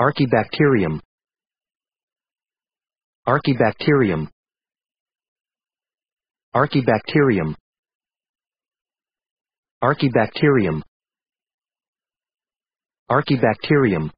Archibacterium Archibacterium Archibacterium Archibacterium Archibacterium